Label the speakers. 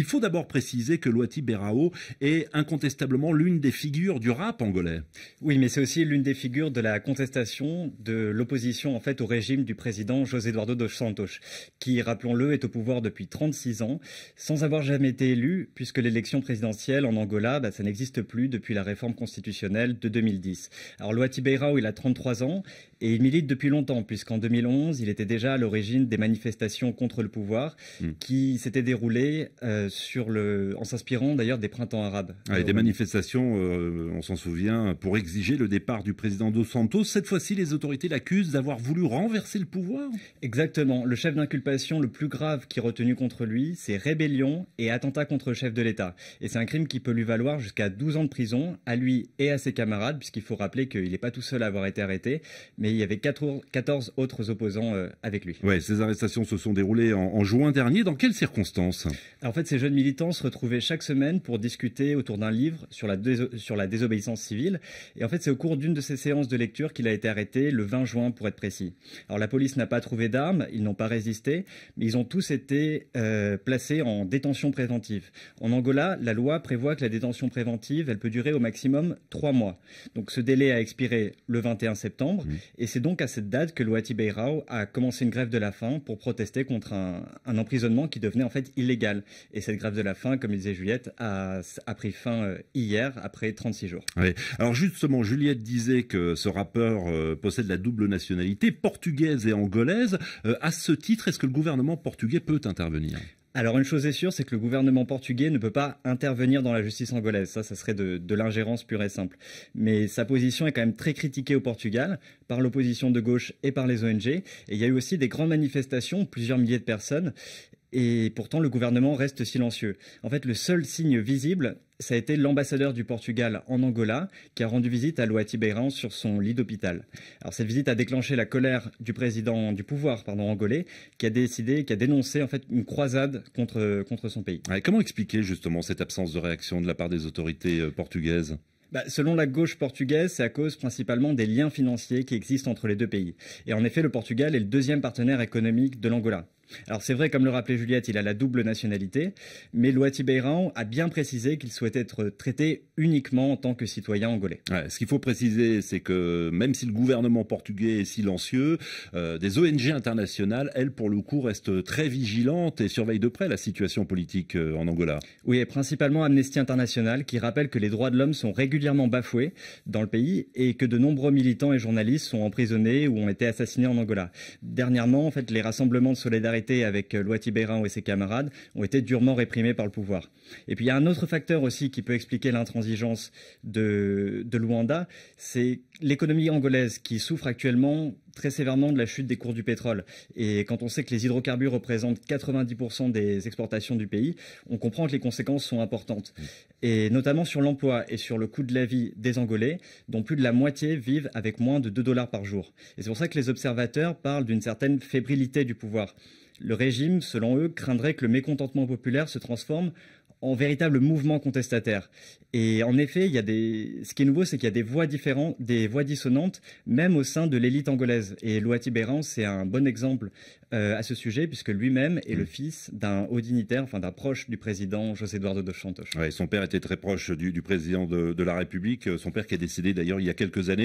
Speaker 1: Il faut d'abord préciser que Loati Berao est incontestablement l'une des figures du rap angolais. Oui, mais c'est aussi l'une des figures de la contestation de l'opposition en fait au régime du président José Eduardo dos Santos, qui, rappelons-le, est au pouvoir depuis 36 ans, sans avoir jamais été élu, puisque l'élection présidentielle en Angola, bah, ça n'existe plus depuis la réforme constitutionnelle de 2010. Alors Loati Berao, il a 33 ans et il milite depuis longtemps, puisqu'en 2011, il était déjà à l'origine des manifestations contre le pouvoir hmm. qui s'étaient déroulées euh, sur le, en s'inspirant d'ailleurs des printemps arabes. Ah, des euh,
Speaker 2: manifestations, euh, on s'en souvient, pour exiger le départ du président Dos Santos. Cette fois-ci, les autorités l'accusent d'avoir voulu renverser le
Speaker 1: pouvoir. Exactement. Le chef d'inculpation le plus grave qui est retenu contre lui, c'est rébellion et attentat contre le chef de l'État. Et c'est un crime qui peut lui valoir jusqu'à 12 ans de prison, à lui et à ses camarades, puisqu'il faut rappeler qu'il n'est pas tout seul à avoir été arrêté, mais il y avait 14 autres opposants
Speaker 2: euh, avec lui. Ouais, ces arrestations se sont déroulées en, juin dernier. Dans quelles circonstances
Speaker 1: En fait, jeunes militants se retrouvaient chaque semaine pour discuter autour d'un livre sur la, sur la désobéissance civile. Et en fait, c'est au cours d'une de ces séances de lecture qu'il a été arrêté, le 20 juin pour être précis. Alors la police n'a pas trouvé d'armes, ils n'ont pas résisté, mais ils ont tous été euh, placés en détention préventive. En Angola, la loi prévoit que la détention préventive, elle peut durer au maximum trois mois. Donc ce délai a expiré le 21 septembre, et c'est donc à cette date que Luati Beirao a commencé une grève de la faim pour protester contre un, un emprisonnement qui devenait en fait illégal. Et cette grève de la faim, comme disait Juliette, a, pris fin euh, hier, après 36 jours.
Speaker 2: Alors justement, Juliette disait que ce rappeur euh, possède la double nationalité, portugaise et angolaise. Euh, à ce titre, est-ce que le gouvernement portugais peut intervenir alors une chose est sûre, c'est que le gouvernement
Speaker 1: portugais ne peut pas intervenir dans la justice angolaise. Ça, ça serait de, de l'ingérence pure et simple. Mais sa position est quand même très critiquée au Portugal par l'opposition de gauche et par les ONG. Et il y a eu aussi des grandes manifestations, plusieurs milliers de personnes. Et pourtant, le gouvernement reste silencieux. En fait, le seul signe visible, ça a été l'ambassadeur du Portugal en Angola qui a rendu visite à Loati Beiran sur son lit d'hôpital. Alors, cette visite a déclenché la colère du président du pouvoir pardon, angolais qui a décidé, qui a dénoncé en fait une croisade contre, son pays.
Speaker 2: comment expliquer justement cette absence de réaction de la part des autorités euh, portugaises
Speaker 1: bah, selon la gauche portugaise, c'est à cause principalement des liens financiers qui existent entre les deux pays. Et en effet, le Portugal est le deuxième partenaire économique de l'Angola. Alors c'est vrai, comme le rappelait Juliette, il a la double nationalité, mais Loati Beyran a bien précisé qu'il souhaitait être traité uniquement en tant que citoyen angolais.
Speaker 2: ce qu'il faut préciser, c'est que même si le gouvernement portugais est silencieux, euh, des ONG internationales, elles, pour le coup, restent très vigilantes et surveillent de près la situation politique euh, en Angola.
Speaker 1: Oui, et principalement Amnesty International, qui rappelle que les droits de l'homme sont régulièrement bafoués dans le pays et que de nombreux militants et journalistes sont emprisonnés ou ont été assassinés en Angola. Dernièrement, en fait, les rassemblements de solidarité avec euh, Loiti Bérin et ses camarades ont été durement réprimés par le pouvoir. Et puis il y a un autre facteur aussi qui peut expliquer l'intransigeance de, de Luanda, c'est l'économie angolaise qui souffre actuellement très sévèrement de la chute des cours du pétrole. Et quand on sait que les hydrocarbures représentent 90% des exportations du pays, on comprend que les conséquences sont importantes. Et notamment sur l'emploi et sur le coût de la vie des Angolais, dont plus de la moitié vivent avec moins de 2 dollars par jour. Et c'est pour ça que les observateurs parlent d'une certaine fébrilité du pouvoir le régime, selon eux, craindrait que le mécontentement populaire se transforme en véritable mouvement contestataire. Et en effet, il y a des... ce qui est nouveau, c'est qu'il y a des voix différentes, des voix dissonantes, même au sein de l'élite angolaise. Et Louati Béran, c'est un bon exemple euh, à ce sujet, puisque lui-même est le mm. fils d'un haut dignitaire, enfin d'un proche du président José Eduardo dos Santos.
Speaker 2: son père était très proche du, président de, de la République, euh, son père qui est décédé d'ailleurs il y a quelques années.